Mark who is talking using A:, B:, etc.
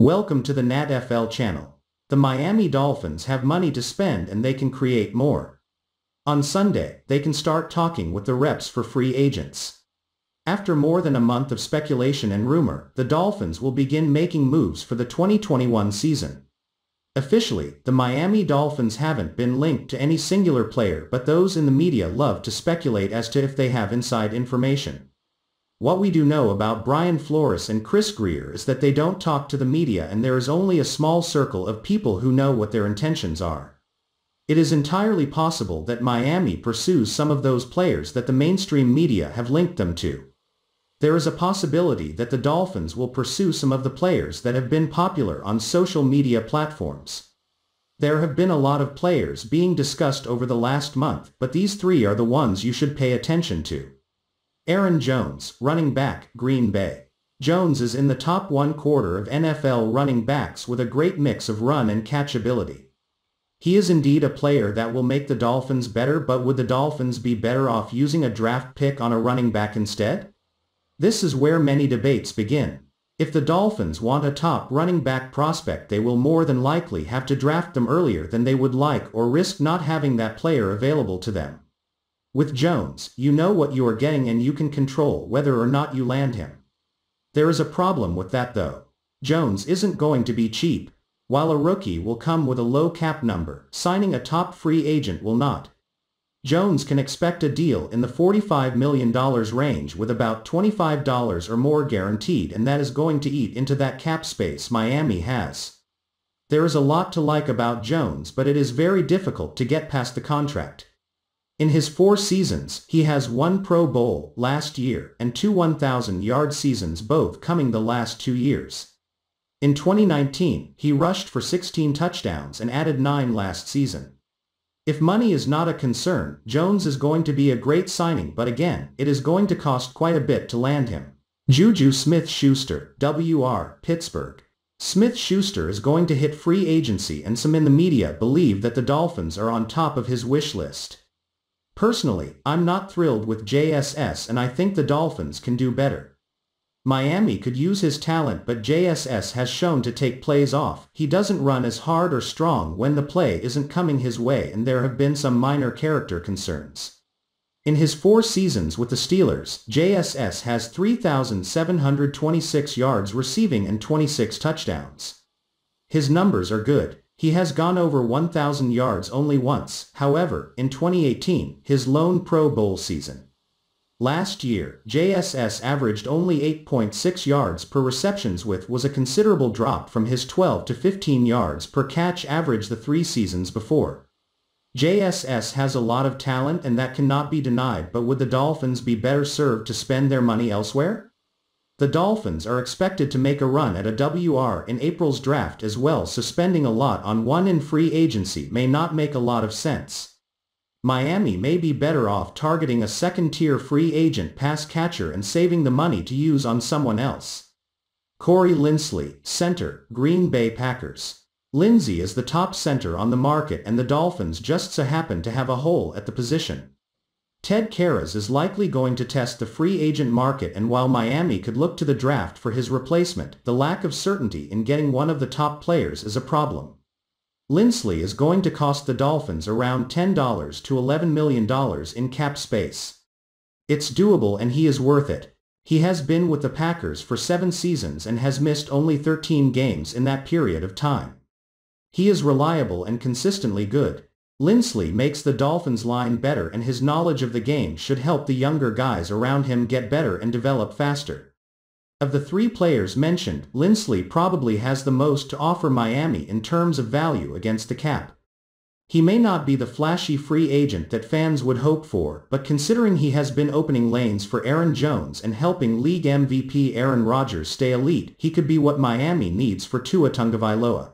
A: Welcome to the NatFL channel. The Miami Dolphins have money to spend and they can create more. On Sunday, they can start talking with the reps for free agents. After more than a month of speculation and rumor, the Dolphins will begin making moves for the 2021 season. Officially, the Miami Dolphins haven't been linked to any singular player but those in the media love to speculate as to if they have inside information. What we do know about Brian Flores and Chris Greer is that they don't talk to the media and there is only a small circle of people who know what their intentions are. It is entirely possible that Miami pursues some of those players that the mainstream media have linked them to. There is a possibility that the Dolphins will pursue some of the players that have been popular on social media platforms. There have been a lot of players being discussed over the last month, but these three are the ones you should pay attention to. Aaron Jones, running back, Green Bay. Jones is in the top one quarter of NFL running backs with a great mix of run and catch ability. He is indeed a player that will make the Dolphins better but would the Dolphins be better off using a draft pick on a running back instead? This is where many debates begin. If the Dolphins want a top running back prospect they will more than likely have to draft them earlier than they would like or risk not having that player available to them. With Jones, you know what you are getting and you can control whether or not you land him. There is a problem with that though. Jones isn't going to be cheap, while a rookie will come with a low cap number, signing a top free agent will not. Jones can expect a deal in the $45 million range with about $25 or more guaranteed and that is going to eat into that cap space Miami has. There is a lot to like about Jones but it is very difficult to get past the contract. In his four seasons, he has one Pro Bowl last year and two 1,000-yard seasons both coming the last two years. In 2019, he rushed for 16 touchdowns and added 9 last season. If money is not a concern, Jones is going to be a great signing but again, it is going to cost quite a bit to land him. Juju Smith-Schuster, WR, Pittsburgh. Smith-Schuster is going to hit free agency and some in the media believe that the Dolphins are on top of his wish list. Personally, I'm not thrilled with JSS and I think the Dolphins can do better. Miami could use his talent but JSS has shown to take plays off. He doesn't run as hard or strong when the play isn't coming his way and there have been some minor character concerns. In his four seasons with the Steelers, JSS has 3,726 yards receiving and 26 touchdowns. His numbers are good. He has gone over 1,000 yards only once, however, in 2018, his lone Pro Bowl season. Last year, JSS averaged only 8.6 yards per receptions with was a considerable drop from his 12 to 15 yards per catch average the three seasons before. JSS has a lot of talent and that cannot be denied but would the Dolphins be better served to spend their money elsewhere? The Dolphins are expected to make a run at a WR in April's draft as well so spending a lot on one in free agency may not make a lot of sense. Miami may be better off targeting a second-tier free agent pass catcher and saving the money to use on someone else. Corey Linsley, center, Green Bay Packers. Lindsey is the top center on the market and the Dolphins just so happen to have a hole at the position. Ted Karras is likely going to test the free agent market and while Miami could look to the draft for his replacement, the lack of certainty in getting one of the top players is a problem. Lindsley is going to cost the Dolphins around $10 to $11 million in cap space. It's doable and he is worth it. He has been with the Packers for seven seasons and has missed only 13 games in that period of time. He is reliable and consistently good, Lindsley makes the Dolphins line better and his knowledge of the game should help the younger guys around him get better and develop faster. Of the three players mentioned, Lindsley probably has the most to offer Miami in terms of value against the cap. He may not be the flashy free agent that fans would hope for, but considering he has been opening lanes for Aaron Jones and helping league MVP Aaron Rodgers stay elite, he could be what Miami needs for Tua Tungavailoa.